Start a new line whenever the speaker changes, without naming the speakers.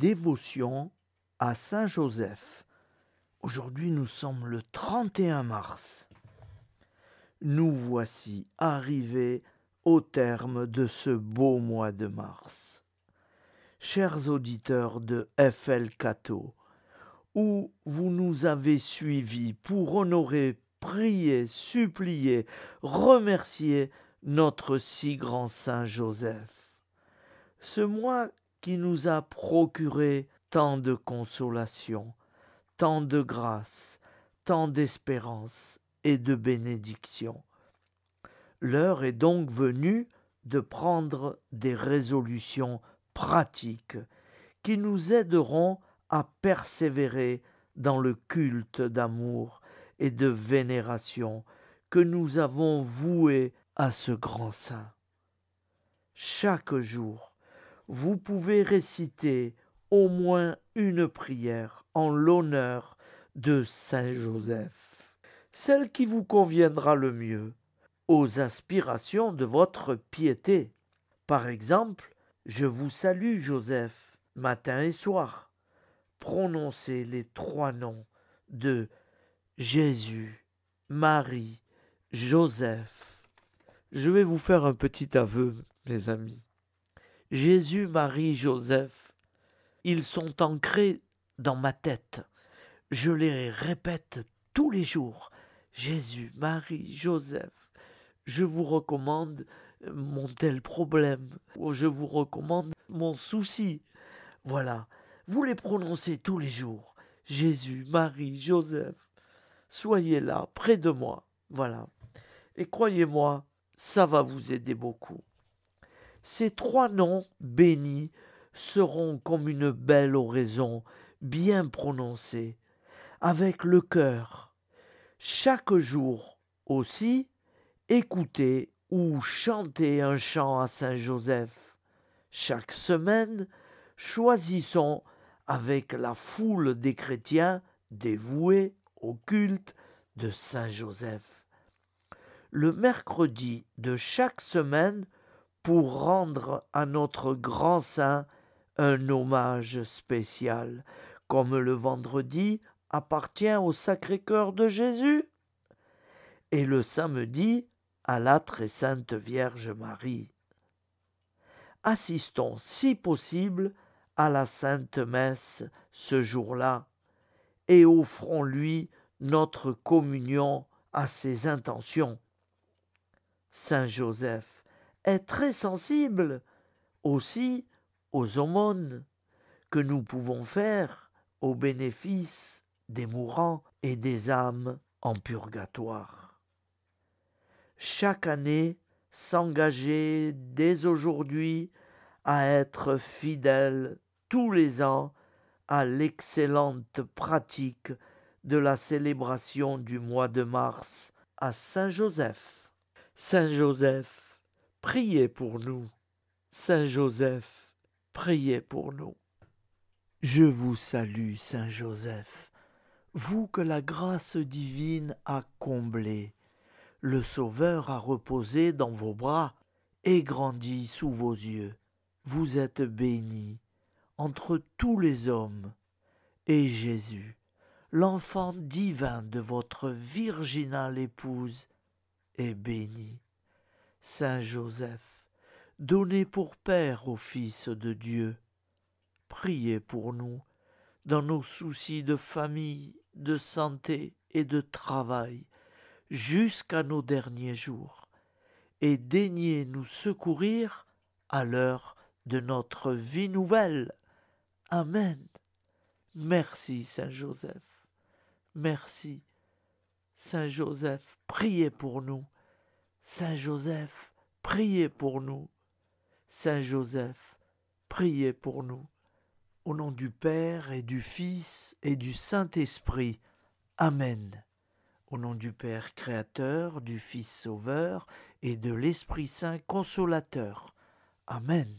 dévotion à Saint Joseph. Aujourd'hui nous sommes le 31 mars. Nous voici arrivés au terme de ce beau mois de mars. Chers auditeurs de FL Cato, où vous nous avez suivis pour honorer, prier, supplier, remercier notre si grand Saint Joseph. Ce mois qui nous a procuré tant de consolation, tant de grâce, tant d'espérance et de bénédiction. L'heure est donc venue de prendre des résolutions pratiques qui nous aideront à persévérer dans le culte d'amour et de vénération que nous avons voué à ce grand saint. Chaque jour, vous pouvez réciter au moins une prière en l'honneur de Saint Joseph, celle qui vous conviendra le mieux aux aspirations de votre piété. Par exemple, Je vous salue Joseph, matin et soir. Prononcez les trois noms de Jésus, Marie, Joseph. Je vais vous faire un petit aveu, mes amis. Jésus, Marie, Joseph, ils sont ancrés dans ma tête. Je les répète tous les jours. Jésus, Marie, Joseph, je vous recommande mon tel problème, oh, je vous recommande mon souci. Voilà, vous les prononcez tous les jours. Jésus, Marie, Joseph, soyez là, près de moi. Voilà. Et croyez-moi, ça va vous aider beaucoup. Ces trois noms bénis seront comme une belle oraison bien prononcée, avec le cœur. Chaque jour aussi, écoutez ou chantez un chant à Saint Joseph. Chaque semaine, choisissons avec la foule des chrétiens dévoués au culte de Saint Joseph. Le mercredi de chaque semaine, pour rendre à notre grand saint un hommage spécial, comme le vendredi appartient au Sacré-Cœur de Jésus, et le samedi à la très sainte Vierge Marie. Assistons, si possible, à la sainte messe ce jour-là, et offrons-lui notre communion à ses intentions. Saint Joseph, est très sensible aussi aux aumônes que nous pouvons faire au bénéfice des mourants et des âmes en purgatoire. Chaque année, s'engager dès aujourd'hui à être fidèle tous les ans à l'excellente pratique de la célébration du mois de mars à Saint-Joseph. Saint-Joseph priez pour nous. Saint Joseph, priez pour nous. Je vous salue, Saint Joseph, vous que la grâce divine a comblé. Le Sauveur a reposé dans vos bras et grandi sous vos yeux. Vous êtes béni entre tous les hommes. Et Jésus, l'enfant divin de votre virginale épouse, est béni. Saint Joseph, donnez pour Père au Fils de Dieu. Priez pour nous dans nos soucis de famille, de santé et de travail jusqu'à nos derniers jours, et daignez nous secourir à l'heure de notre vie nouvelle. Amen. Merci Saint Joseph. Merci Saint Joseph. Priez pour nous. Saint Joseph, priez pour nous. Saint Joseph, priez pour nous. Au nom du Père et du Fils et du Saint-Esprit. Amen. Au nom du Père Créateur, du Fils Sauveur et de l'Esprit Saint Consolateur. Amen.